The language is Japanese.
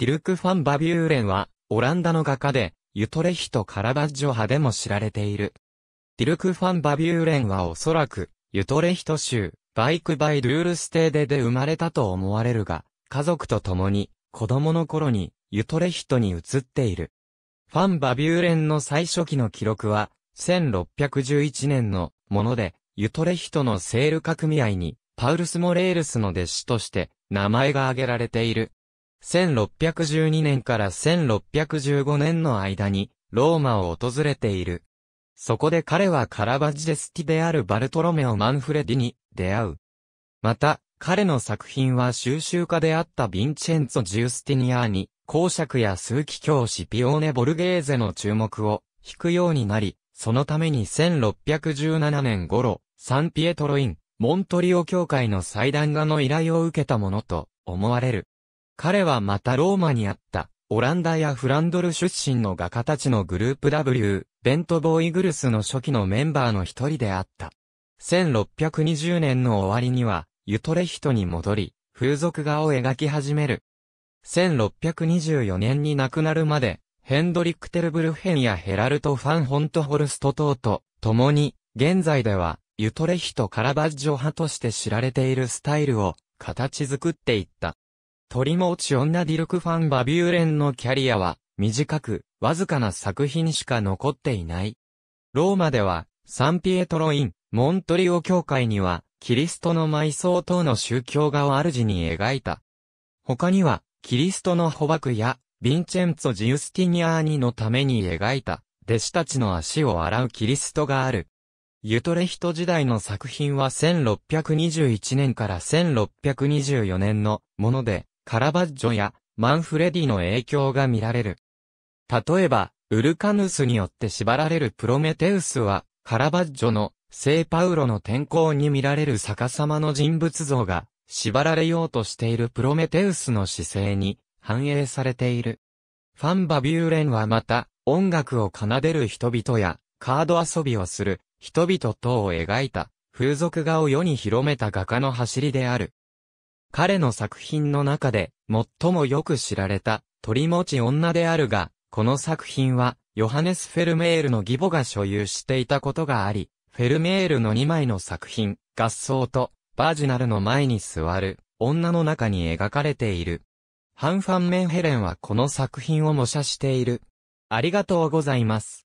ディルク・ファン・バビューレンは、オランダの画家で、ユトレヒト・カラバッジョ派でも知られている。ディルク・ファン・バビューレンはおそらく、ユトレヒト州、バイク・バイ・ルールステーデで生まれたと思われるが、家族と共に、子供の頃に、ユトレヒトに移っている。ファン・バビューレンの最初期の記録は、1611年のもので、ユトレヒトのセール化組合に、パウルス・モレールスの弟子として、名前が挙げられている。1612年から1615年の間に、ローマを訪れている。そこで彼はカラバジデスティであるバルトロメオ・マンフレディに出会う。また、彼の作品は収集家であったヴィンチェンツォ・ジュースティニアーに、公爵や数奇教師ピオーネ・ボルゲーゼの注目を引くようになり、そのために1617年頃、サンピエトロイン、モントリオ教会の祭壇画の依頼を受けたものと思われる。彼はまたローマにあった、オランダやフランドル出身の画家たちのグループ W、ベント・ボーイグルスの初期のメンバーの一人であった。1620年の終わりには、ユトレヒトに戻り、風俗画を描き始める。1624年に亡くなるまで、ヘンドリック・テルブルフェンやヘラルト・ファン・ホント・ホルスト等と、共に、現在では、ユトレヒト・カラバッジョ派として知られているスタイルを、形作っていった。鳥も落ち女ディルクファン・バビューレンのキャリアは、短く、わずかな作品しか残っていない。ローマでは、サンピエトロイン、モントリオ教会には、キリストの埋葬等の宗教画を主に描いた。他には、キリストの捕獲や、ヴィンチェンツォ・ジウスティニアーニのために描いた、弟子たちの足を洗うキリストがある。ユトレヒト時代の作品は1621年から1624年のもので、カラバッジョやマンフレディの影響が見られる。例えば、ウルカヌスによって縛られるプロメテウスは、カラバッジョの聖パウロの天候に見られる逆さまの人物像が、縛られようとしているプロメテウスの姿勢に反映されている。ファン・バビューレンはまた、音楽を奏でる人々や、カード遊びをする人々等を描いた、風俗画を世に広めた画家の走りである。彼の作品の中で最もよく知られた鳥持ち女であるが、この作品はヨハネス・フェルメールの義母が所有していたことがあり、フェルメールの2枚の作品、合奏とバージナルの前に座る女の中に描かれている。ハン・ファン・メンヘレンはこの作品を模写している。ありがとうございます。